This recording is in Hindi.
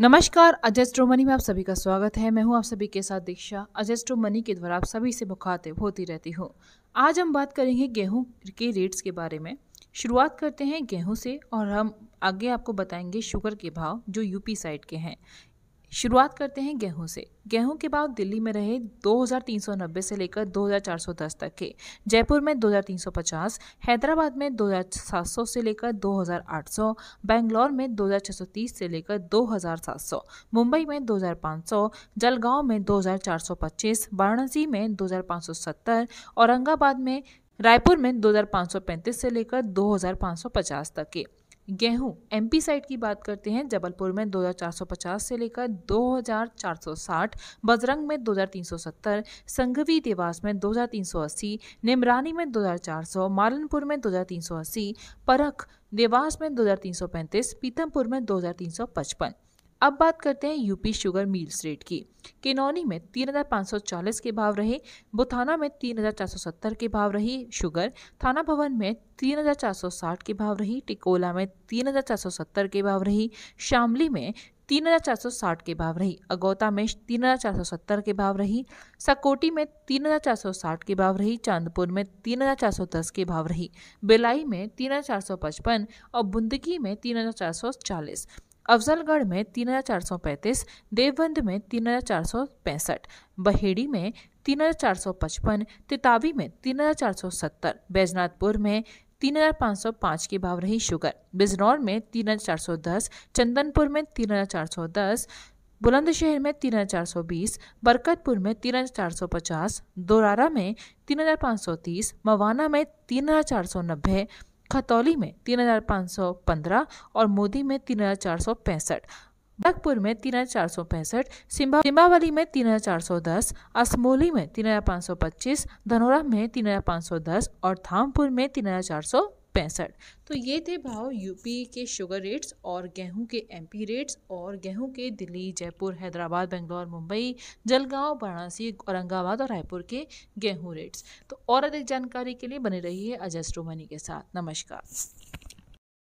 नमस्कार अजस्ट्रो मनी में आप सभी का स्वागत है मैं हूं आप सभी के साथ दीक्षा अजस्ट्रो मनी के द्वारा आप सभी से मुखातिब होती रहती हूं आज हम बात करेंगे गेहूं के रेट्स के बारे में शुरुआत करते हैं गेहूं से और हम आगे आपको बताएंगे शुगर के भाव जो यूपी साइड के हैं शुरुआत करते हैं गेहूं से गेहूं के भाव दिल्ली में रहे 2390 से लेकर 2410 तक के जयपुर में 2350, हैदराबाद में 2700 से लेकर 2800, बेंगलोर में 2630 से लेकर 2700, मुंबई में 2500, जलगांव में 2425, वाराणसी में 2570, औरंगाबाद में रायपुर में 2535 से लेकर 2550 तक के गेहूं एमपी साइड की बात करते हैं जबलपुर में 2450 से लेकर 2460 बजरंग में 2370 संघवी देवास में 2380 निमरानी में 2400 मालनपुर में 2380 परख देवास में 2335 पीतमपुर में 2355 अब बात करते हैं यूपी शुगर मिल्स रेट की किनौनी में तीन हज़ार पाँच सौ चालीस के भाव रहे बुथाना में तीन हज़ार चार सौ सत्तर के भाव रही शुगर थाना भवन में तीन हज़ार चार सौ साठ के भाव रही टिकोला में तीन हज़ार चार सौ सत्तर के भाव रही शामली में तीन हज़ार चार सौ साठ के भाव रही अगौता में तीन हज़ार चार सौ सत्तर के भाव रही सकोटी में तीन हज़ार चार सौ साठ के भाव रही चांदपुर में तीन हज़ार चार सौ दस के भाव रही बेलाई में तीन हज़ार चार सौ पचपन और बुंदकी में तीन हज़ार चार सौ चालीस अफजलगढ़ में तीन हज़ार चार सौ पैंतीस देवबंद में तीन हज़ार चार सौ पैंसठ बहेड़ी में तीन हज़ार चार सौ पचपन तितावी में तीन हज़ार चार सौ सत्तर बैजनाथपुर में तीन हजार पाँच सौ पाँच की भाव रही शुगर बिजनौर में तीन हजार चार सौ दस चंदनपुर में तीन हजार चार सौ दस बुलंदशहर में तीन हजार चार सौ बीस बरकतपुर में तीन हजार चार सौ पचास दोरारा में तीन हजार पाँच सौ तीस मवाना में तीन हजार चार सौ नब्बे खतौली में तीन हज़ार पाँच सौ पंद्रह और मोदी में तीन हज़ार चार सौ पैंसठ नागपुर में तीन हज़ार चार सौ पैंसठ सिम्बा सिम्बावली में तीन हज़ार चार सौ दस असमोली में तीन हज़ार पाँच सौ पच्चीस धनोरा में तीन हज़ार पाँच सौ दस और धामपुर में तीन हज़ार चार सौ पैंसठ तो ये थे भाव यूपी के शुगर रेट्स और गेहूं के एमपी रेट्स और गेहूं के दिल्ली जयपुर हैदराबाद बेंगलोर मुंबई जलगांव वाराणसी औरंगाबाद और रायपुर के गेहूं रेट्स तो और अधिक जानकारी के लिए बने रहिए अजस्ट्रो मनी के साथ नमस्कार